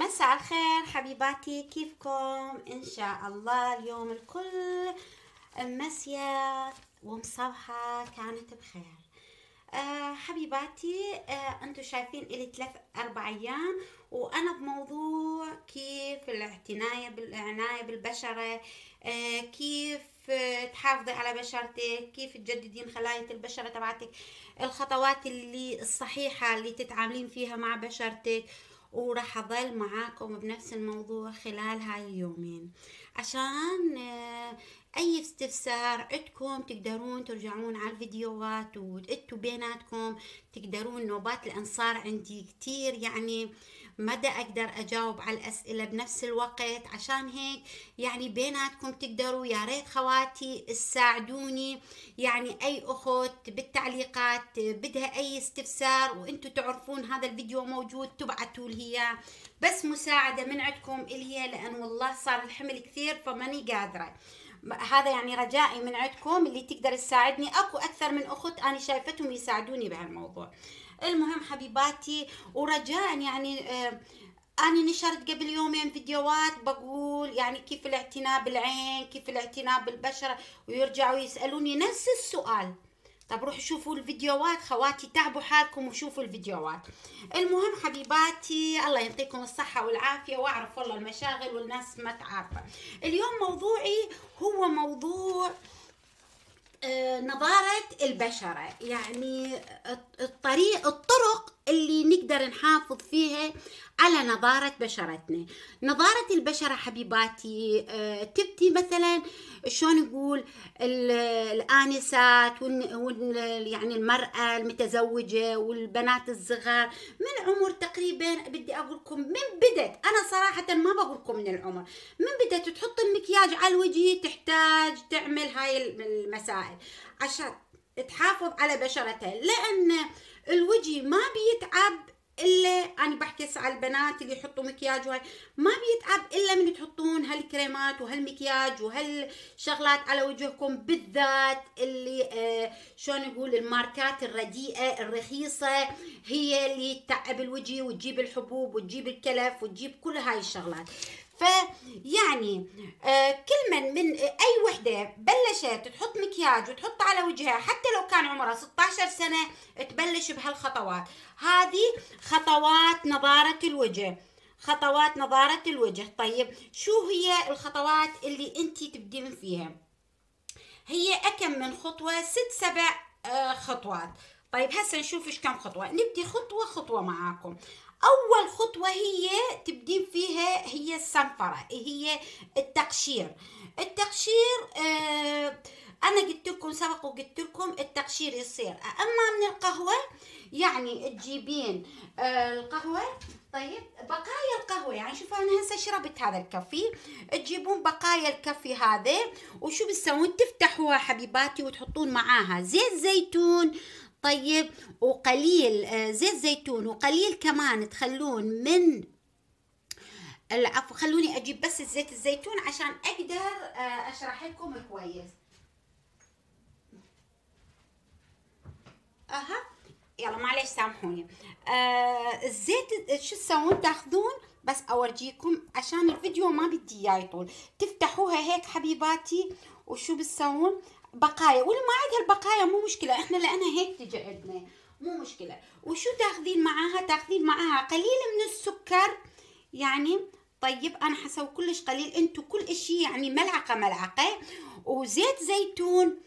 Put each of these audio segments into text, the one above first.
مساء الخير حبيباتي كيفكم ان شاء الله اليوم الكل مسية ومصبحة كانت بخير أه حبيباتي أه انتم شايفين الي ثلاث اربع ايام وانا بموضوع كيف الاعتناية بالعناية بالبشرة أه كيف تحافظي على بشرتك كيف تجددين خلايا البشرة تبعتك الخطوات اللي الصحيحة اللي تتعاملين فيها مع بشرتك وراح أظل معاكم بنفس الموضوع خلال هاي اليومين عشان آه، أي استفسار عندكم تقدرون ترجعون على الفيديوهات وانتوا بيناتكم تقدرون نوبات الأنصار عندي كتير يعني مدى أقدر أجاوب على الأسئلة بنفس الوقت عشان هيك يعني بيناتكم تقدروا يا ريت خواتي تساعدوني يعني أي أخت بالتعليقات بدها أي استفسار وأنتوا تعرفون هذا الفيديو موجود تبعتوا لي بس مساعدة من عندكم اللي هي لأن والله صار الحمل كثير فماني قادرة هذا يعني رجائي من عندكم اللي تقدر تساعدني اكو اكثر من اخت انا شايفتهم يساعدوني بهالموضوع المهم حبيباتي ورجاء يعني آه أنا نشرت قبل يومين فيديوهات بقول يعني كيف الاعتناء بالعين كيف الاعتناء بالبشرة ويرجعوا يسألوني نفس السؤال طب روحوا شوفوا الفيديوهات خواتي تعبوا حالكم وشوفوا الفيديوهات المهم حبيباتي الله يعطيكم الصحة والعافية واعرف والله المشاغل والناس ما تعرف اليوم موضوعي هو موضوع آه، نضارة البشرة يعني الطريق الطرق اللي نقدر نحافظ فيها على نظارة بشرتنا نظارة البشرة حبيباتي آه، تبتي مثلا شلون نقول الآنسات وال يعني المرأة المتزوجة والبنات الصغار من عمر تقريبا بدي أقولكم من بدت أنا صراحة ما بقولكم من العمر من بدت تحط المكياج على الوجه تحتاج تعمل هاي المسائل عشان تحافظ على بشرتها لأن الوجه ما بيتعب الا انا بحكي على البنات اللي يحطوا مكياج وهي ما بيتعب الا من تحطون هالكريمات وهالمكياج وهالشغلات على وجهكم بالذات اللي آه شلون نقول الماركات الرديئه الرخيصه هي اللي تتعب الوجه وتجيب الحبوب وتجيب الكلف وتجيب كل هاي الشغلات فيعني آه، كل من من اي وحده بلشت تحط مكياج وتحط على وجهها حتى لو كان عمرها 16 سنه تبلش بهالخطوات هذه خطوات نضاره الوجه خطوات نضاره الوجه طيب شو هي الخطوات اللي انت تبدين فيها هي اكم من خطوه ست سبع آه، خطوات طيب هسه نشوف ايش كم خطوه نبدي خطوه خطوه معاكم اول خطوه هي تبدين فيها هي السنفره هي التقشير التقشير آه انا قلت لكم سبق وقلت لكم التقشير يصير اما من القهوه يعني تجيبين آه القهوه طيب بقايا القهوه يعني شوفوا انا هسه شربت هذا الكافي تجيبون بقايا الكافي هذا وشو بتسوون تفتحوها حبيباتي وتحطون معاها زيت زيتون طيب وقليل آه، زيت زيتون وقليل كمان تخلون من العفو خلوني اجيب بس زيت الزيتون عشان اقدر آه، اشرح لكم كويس اها يلا معليش سامحوني آه الزيت شو تسوون تاخذون بس اورجيكم عشان الفيديو ما بدي اياه يطول تفتحوها هيك حبيباتي وشو بتسوون بقايا واللي ما عندها البقايا مو مشكله احنا لانها هيك تجي عندنا مو مشكله وشو تاخذين معاها تاخذين معاها قليل من السكر يعني طيب انا حسوي كلش قليل انتو كل اشي يعني ملعقه ملعقه وزيت زيتون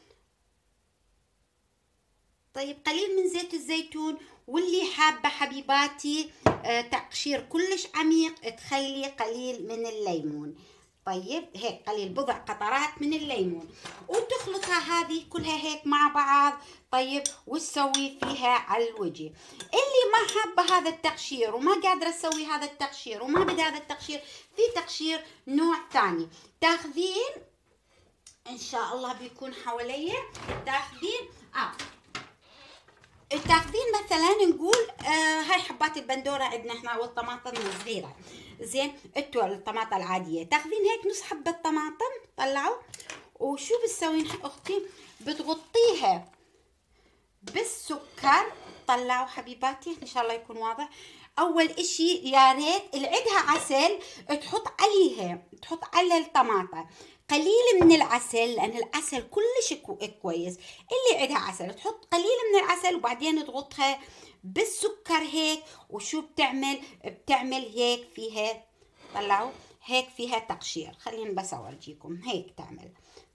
طيب قليل من زيت الزيتون واللي حابه حبيباتي آه، تقشير كلش عميق تخلي قليل من الليمون طيب هيك قليل بضع قطرات من الليمون وتخلطها هذه كلها هيك مع بعض طيب وتسوي فيها على الوجه اللي ما حابه هذا التقشير وما قادره تسوي هذا التقشير وما بدي هذا التقشير في تقشير نوع ثاني تاخذين ان شاء الله بيكون حواليا تاخذين اه تاخذين مثلا نقول آه هاي حبات البندوره عندنا احنا والطماطم الصغيره زين الطماطه العاديه تاخذين هيك نص حبه طماطم طلعوا وشو بتسوين اختي بتغطيها بالسكر طلعوا حبيباتي ان شاء الله يكون واضح اول اشي يا ريت العدها عسل تحط عليها تحط على الطماطه قليل من العسل لان العسل كلش كويس اللي عندها عسل تحط قليل من العسل وبعدين تغطها بالسكر هيك وشو بتعمل بتعمل هيك فيها طلعوا هيك فيها تقشير خليني بس اورجيكم هيك تعمل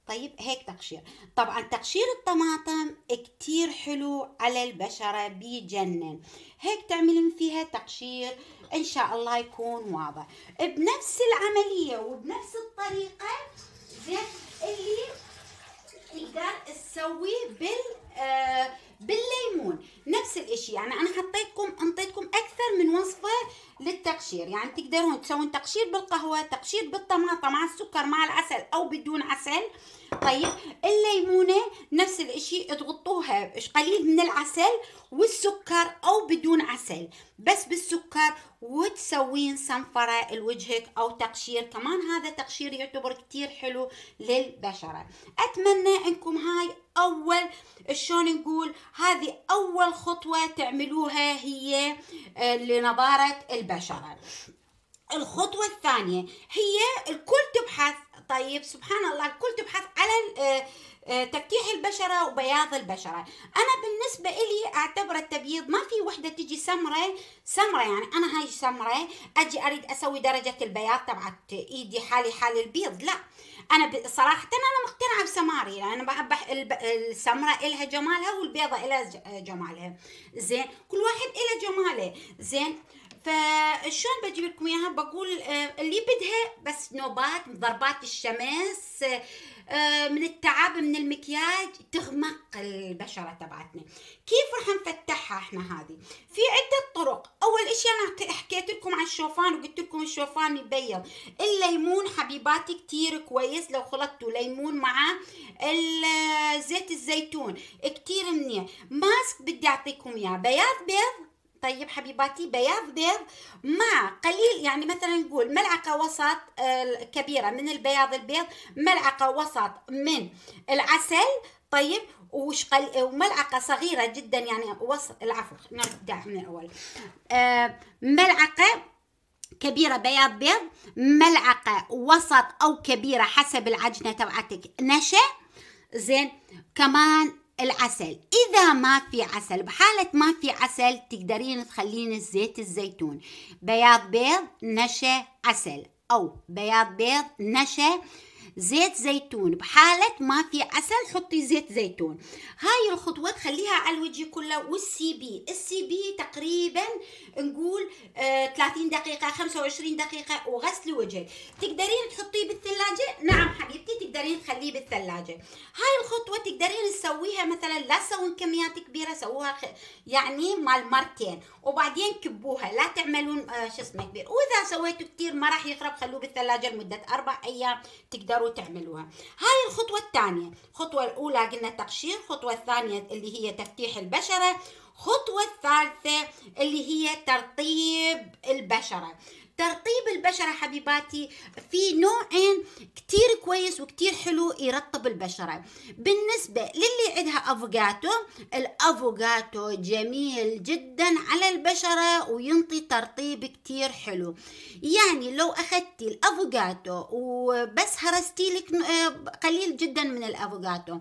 طيب هيك تقشير طبعا تقشير الطماطم كتير حلو على البشرة بيجنن هيك تعملين فيها تقشير ان شاء الله يكون واضح بنفس العملية وبنفس الطريقة ده اللي تقدر تسويه بال آه بالليمون نفس الاشي يعني انا حطيتكم انطيتكم اكثر من وصفه للتقشير يعني تقدرون تسوون تقشير بالقهوة تقشير بالطماطم مع السكر مع العسل أو بدون عسل طيب الليمونة نفس الاشي تغطوها قليل من العسل والسكر أو بدون عسل بس بالسكر وتسوين صنفرة لوجهك أو تقشير كمان هذا تقشير يعتبر كتير حلو للبشرة أتمنى أنكم هاي أول شلون نقول هذه أول خطوة تعملوها هي آه، لنضارة البشرة البشرة الخطوة الثانية هي الكل تبحث طيب سبحان الله الكل تبحث على آه، آه، تفتيح البشرة وبياض البشرة أنا بالنسبة إلي أعتبر التبييض ما في وحدة تجي سمرة سمرة يعني أنا هاي سمرة أجي أريد أسوي درجة البياض طبعا إيدي حالي حال البيض لا أنا صراحة أنا مقتنعة بسماري يعني أنا بحب السمرة إلها جمالها والبيضة إلها جمالها زين كل واحد إلها جماله زين فشلون بجيب لكم اياها بقول آه، اللي بدها بس نوبات ضربات الشمس آه، من التعب من المكياج تغمق البشره تبعتنا كيف راح نفتحها احنا هذه في عده طرق اول اشي انا حكيت لكم عن الشوفان وقلت لكم الشوفان يبيض الليمون حبيباتي كتير كويس لو خلطتوا ليمون مع زيت الزيتون كتير منيح ماسك بدي اعطيكم اياه بياض بيض طيب حبيباتي بياض بيض مع قليل يعني مثلا نقول ملعقه وسط آه، كبيره من البياض البيض ملعقه وسط من العسل طيب وش قل... وملعقة صغيرة جدا يعني وص... العفو نبدأ من الأول آه ملعقة كبيرة بياض بيض ملعقة وسط أو كبيرة حسب العجنة تبعتك نشا زين كمان العسل اذا ما في عسل بحالة ما في عسل تقدرين تخلين زيت الزيتون بياض بيض نشا عسل او بياض بيض نشا زيت زيتون بحالة ما في عسل حطي زيت زيتون هاي الخطوة تخليها على الوجه كله والسي بي السي بي تقريبا نقول آه 30 دقيقة 25 دقيقة وغسل وجهك تقدرين تحطيه بالثلاجة نعم حبيبتي تقدرين تخليه بالثلاجة خطوه تقدرين تسويها مثلا لا تسوون كميات كبيره سووها يعني مال مرتين وبعدين كبوها لا تعملون آه، شو اسمه كبير واذا سويتوا كتير ما راح يخرب خلوه بالثلاجه لمده اربع ايام تقدروا تعملوها هاي الخطوه الثانيه الخطوه الاولى قلنا تقشير الخطوه الثانيه اللي هي تفتيح البشره الخطوه الثالثه اللي هي ترطيب البشره ترطيب البشرة حبيباتي في نوعين كتير كويس وكتير حلو يرطب البشرة بالنسبة للي عندها أفوكاتو الأفوكاتو جميل جدا على البشرة وينطي ترطيب كتير حلو يعني لو أخذتي الأفوكاتو وبس هرستي لك آه، قليل جدا من الأفوكاتو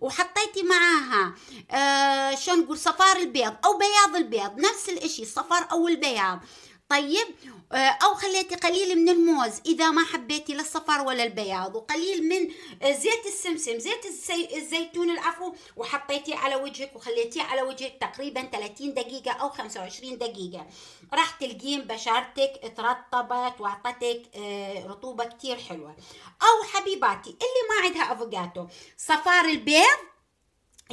وحطيتي معاها آه شو نقول صفار البيض او بياض البيض نفس الاشي الصفار او البياض طيب آه، او خليتي قليل من الموز اذا ما حبيتي لا الصفر ولا البياض وقليل من زيت السمسم زيت الزيتون العفو وحطيتيه على وجهك وخليتيه على وجهك تقريبا 30 دقيقه او 25 دقيقه راح تلقين بشرتك ترطبت واعطتك آه، رطوبه كتير حلوه او حبيباتي اللي ما عندها افوكاتو صفار البيض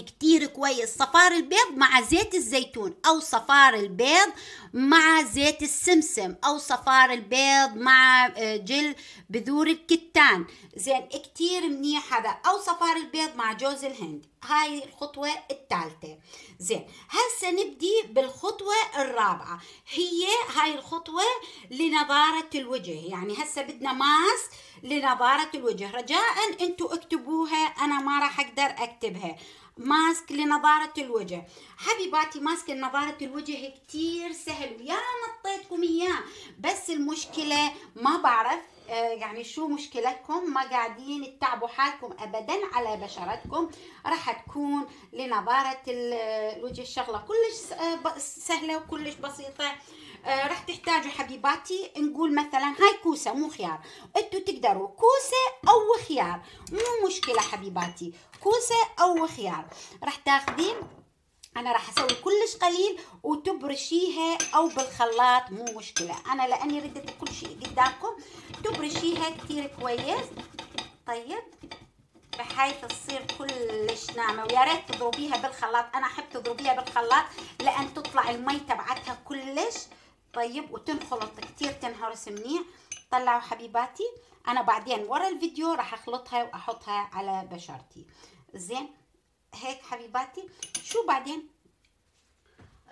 كتير كويس صفار البيض مع زيت الزيتون او صفار البيض مع زيت السمسم او صفار البيض مع آه، جل بذور الكتان زين كتير منيح هذا او صفار البيض مع جوز الهند هاي الخطوة الثالثة زين هسه نبدي بالخطوة الرابعة هي هاي الخطوة لنظارة الوجه يعني هسه بدنا ماسك لنظارة الوجه رجاء انتو اكتبوها انا ما راح اقدر اكتبها ماسك لنظارة الوجه حبيباتي ماسك لنظارة الوجه كتير سهل ويا نطيتكم اياه بس المشكلة ما بعرف آه، يعني شو مشكلتكم ما قاعدين تتعبوا حالكم ابدا على بشرتكم راح تكون لنضاره الوجه الشغله كلش آه، سهله وكلش بسيطه آه، راح تحتاجوا حبيباتي نقول مثلا هاي كوسه مو خيار انتوا تقدروا كوسه او خيار مو مشكله حبيباتي كوسه او خيار راح تاخذين انا راح اسوي كلش قليل وتبرشيها او بالخلاط مو مشكله انا لاني ردت كل شيء قدامكم تبرشيها كتير كويس طيب بحيث تصير كلش ناعمه ويا ريت تضربيها بالخلاط انا احب تضربيها بالخلاط لان تطلع المي تبعتها كلش طيب وتنخلط كتير تنهرس منيح طلعوا حبيباتي انا بعدين ورا الفيديو راح اخلطها واحطها على بشرتي زين هيك حبيباتي شو بعدين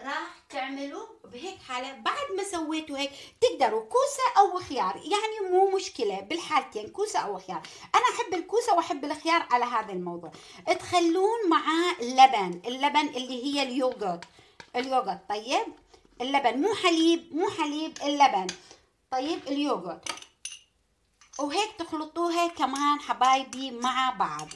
راح تعملوا بهيك حالة بعد ما سويتوا هيك تقدروا كوسة أو خيار يعني مو مشكلة بالحالتين كوسة أو خيار أنا أحب الكوسة وأحب الخيار على هذا الموضوع تخلون مع لبن اللبن اللي هي اليوغurt اليوغurt طيب اللبن مو حليب مو حليب اللبن طيب اليوغurt وهيك تخلطوها كمان حبايبي مع بعض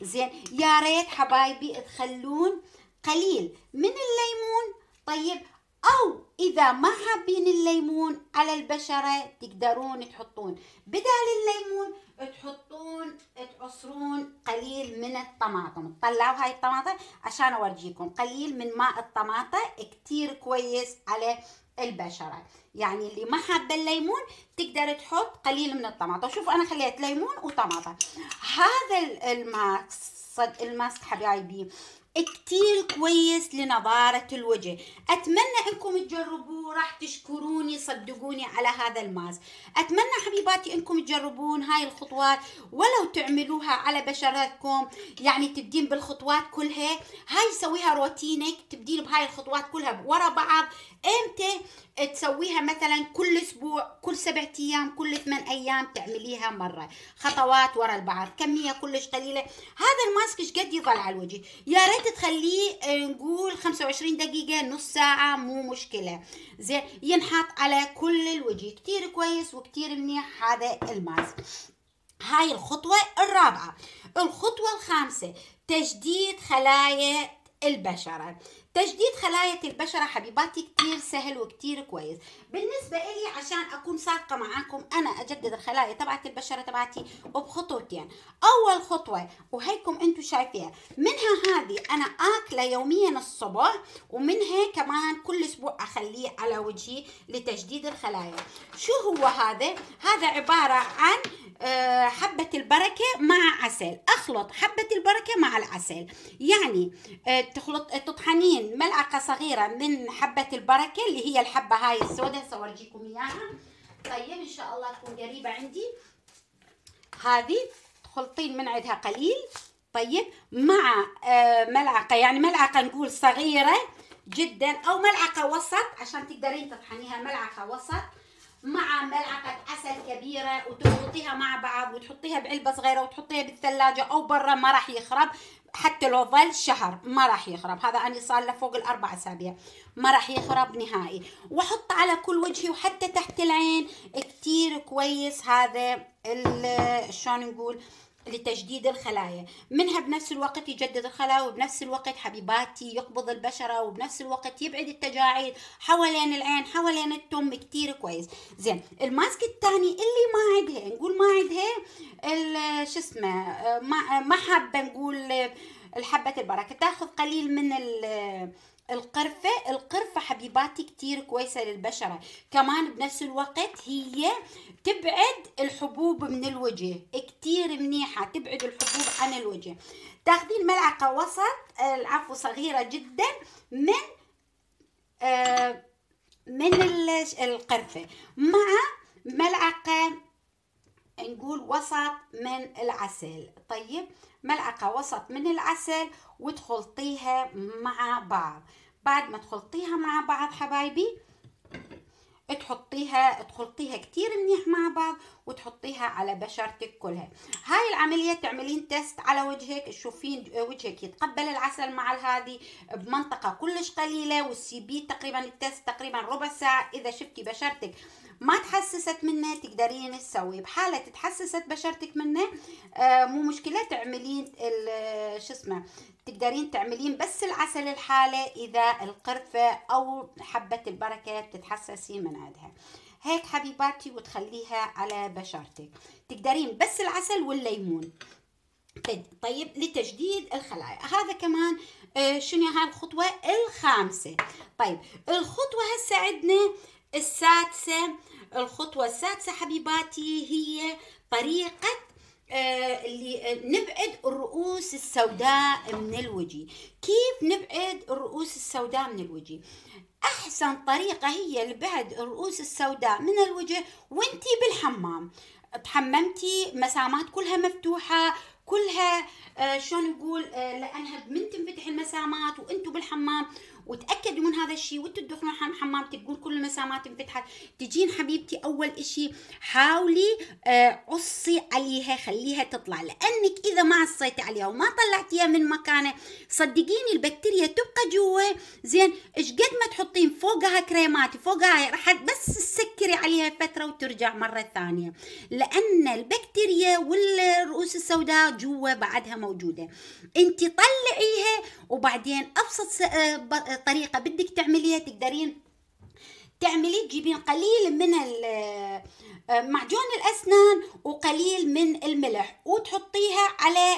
زين يا ريت حبايبي تخلون قليل من الليمون طيب او اذا ما حابين الليمون على البشره تقدرون تحطون بدال الليمون تحطون تعصرون قليل من الطماطم طلعوا هاي الطماطم عشان اورجيكم قليل من ماء الطماطم كتير كويس على البشرة يعني اللي ما حابة الليمون تقدر تحط قليل من الطماطم شوفوا أنا خليت ليمون وطماطم هذا الماسك الماسك حبايبي كتير كويس لنضارة الوجه أتمنى أنكم تجربوه راح تشكروني صدقوني على هذا الماس أتمنى حبيباتي أنكم تجربون هاي الخطوات ولو تعملوها على بشرتكم يعني تبدين بالخطوات كلها هاي سويها روتينك تبدين بهاي الخطوات كلها ورا بعض امتى تسويها مثلا كل اسبوع كل سبعة ايام كل ثمان ايام تعمليها مره خطوات ورا البعض كميه كلش قليله هذا الماسك ايش قد يظل على الوجه يا ريت تخليه آه، نقول 25 دقيقه نص ساعه مو مشكله زين ينحط على كل الوجه كتير كويس وكتير منيح هذا الماسك هاي الخطوه الرابعه الخطوه الخامسه تجديد خلايا البشرة تجديد خلايا البشرة حبيباتي كتير سهل وكتير كويس بالنسبة إلي عشان أكون صادقة معاكم أنا أجدد الخلايا تبعت البشرة تبعتي وبخطوتين أول خطوة وهيكم أنتم شايفيها منها هذه أنا آكلة يوميا الصبح ومنها كمان كل أسبوع أخليه على وجهي لتجديد الخلايا شو هو هذا؟ هذا عبارة عن آه، حبة البركة مع عسل أخلط حبة البركة مع العسل يعني آه، تخلط تطحنين ملعقه صغيره من حبه البركه اللي هي الحبه هاي السوداء سورجيكم اياها طيب ان شاء الله تكون قريبه عندي هذه تخلطين من عندها قليل طيب مع آه، ملعقه يعني ملعقه نقول صغيره جدا او ملعقه وسط عشان تقدرين تطحنيها ملعقه وسط مع ملعقة عسل كبيرة وتخلطيها مع بعض وتحطيها بعلبة صغيرة وتحطيها بالثلاجة أو برا ما راح يخرب حتى لو ظل شهر ما راح يخرب هذا أنا صار له فوق الأربع أسابيع ما راح يخرب نهائي وحط على كل وجهي وحتى تحت العين كتير كويس هذا شلون نقول لتجديد الخلايا منها بنفس الوقت يجدد الخلايا وبنفس الوقت حبيباتي يقبض البشرة وبنفس الوقت يبعد التجاعيد حوالين العين حوالين التم كتير كويس زين الماسك الثاني اللي ما عندها نقول ما عندها شو اسمه ما حابة نقول الحبة البركة تاخذ قليل من القرفة القرفة حبيباتي كتير كويسة للبشرة كمان بنفس الوقت هي تبعد الحبوب من الوجه كتير منيحة تبعد الحبوب عن الوجه تاخذين ملعقة وسط العفو صغيرة جدا من آه، من القرفة مع ملعقة نقول وسط من العسل طيب ملعقة وسط من العسل وتخلطيها مع بعض بعد ما تخلطيها مع بعض حبايبي تحطيها تخلطيها كتير منيح مع بعض وتحطيها على بشرتك كلها هاي العملية تعملين تيست على وجهك تشوفين وجهك يتقبل العسل مع هذه بمنطقة كلش قليلة وتسيبيه تقريبا التيست تقريبا ربع ساعة إذا شفتي بشرتك ما تحسست منه تقدرين تسوي بحالة تحسست بشرتك منه آه، مو مشكلة تعملين شو اسمه تقدرين تعملين بس العسل الحالة إذا القرفة أو حبة البركة تتحسسين من عندها هيك حبيباتي وتخليها على بشرتك تقدرين بس العسل والليمون طيب, طيب، لتجديد الخلايا هذا كمان آه، شنو هاي الخطوة الخامسة طيب الخطوة هسه عندنا السادسة الخطوة السادسة حبيباتي هي طريقة آه، اللي آه، نبعد الرؤوس السوداء من الوجه كيف نبعد الرؤوس السوداء من الوجه أحسن طريقة هي لبعد الرؤوس السوداء من الوجه وانتي بالحمام تحممتي مسامات كلها مفتوحة كلها آه، شلون نقول آه، لأنها من تنفتح المسامات وانتو بالحمام وتاكدوا من هذا الشيء وانتوا تدخلون الحمام تقول كل المسامات انفتحت تجين حبيبتي اول اشي حاولي آه، عصي عليها خليها تطلع لانك اذا ما عصيتي عليها وما طلعتيها من مكانها صدقيني البكتيريا تبقى جوا زين ايش قد ما تحطين فوقها كريمات فوقها راح بس تسكري عليها فتره وترجع مره ثانيه لان البكتيريا والرؤوس السوداء جوا بعدها موجوده انت طلعيها وبعدين ابسط آه، آه، بهذه الطريقه بدك تعمليها تقدرين تعملي تجيبين قليل من آه، معجون الاسنان وقليل من الملح وتحطيها على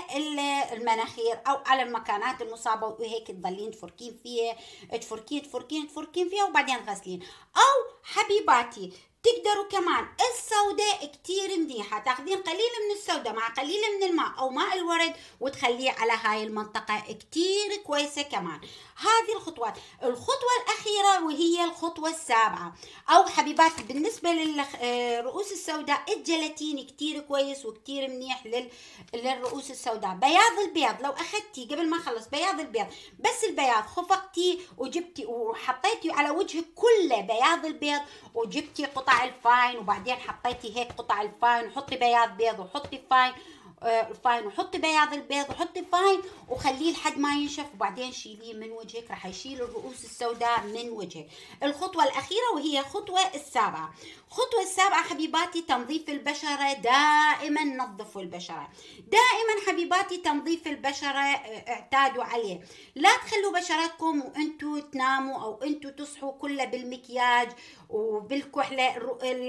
المناخير او على المكانات المصابه وهيك تضلين تفركين فيها تفركين تفركين تفركين فيها وبعدين تغسلين او حبيباتي تقدروا كمان السوداء كتير منيحة تاخذين قليل من السوداء مع قليل من الماء أو ماء الورد وتخليه على هاي المنطقة كتير كويسة كمان هذه الخطوات الخطوة الأخيرة وهي الخطوة السابعة أو حبيبات بالنسبة للرؤوس آه، السوداء الجلاتين كتير كويس وكتير منيح للرؤوس السوداء بياض البيض لو أخذتي قبل ما أخلص بياض البيض بس البياض خفقتي وجبتي وحطيتي على وجهك كله بياض البيض وجبتي قطع قطع الفاين وبعدين حطيتي هيك قطع الفاين وحطي بياض بيض وحطي فاين آه، الفاين وحطي بياض البيض وحطي فاين وخليه لحد ما ينشف وبعدين شيليه من وجهك راح يشيل الرؤوس السوداء من وجهك الخطوه الاخيره وهي خطوه السابعه الخطوه السابعه حبيباتي تنظيف البشره دائما نظفوا البشره دائما حبيباتي تنظيف البشره آه، اعتادوا عليه لا تخلوا بشرتكم وانتوا تناموا او انتوا تصحوا كلها بالمكياج وبالكحلة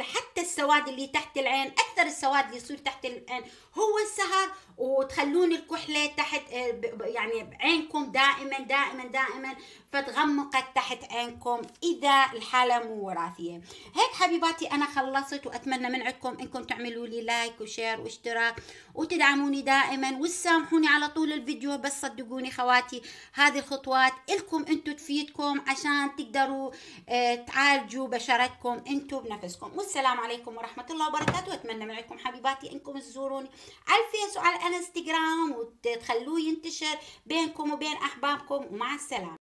حتى السواد اللي تحت العين أكثر السواد اللي يصير تحت العين هو السهر وتخلون الكحلة تحت آه، يعني بعينكم دائما دائما دائما فتغمقت تحت عينكم إذا الحالة مو وراثية هيك حبيباتي أنا خلصت وأتمنى من عندكم إنكم تعملوا لي لايك وشير واشتراك وتدعموني دائما وتسامحوني على طول الفيديو بس صدقوني خواتي هذه الخطوات إلكم أنتم تفيدكم عشان تقدروا آه، تعالجوا بشر بشرتكم انتم بنفسكم والسلام عليكم ورحمه الله وبركاته واتمنى من حبيباتي انكم تزوروني على الفيس وعلى الانستغرام وتخلوه ينتشر بينكم وبين احبابكم ومع السلامه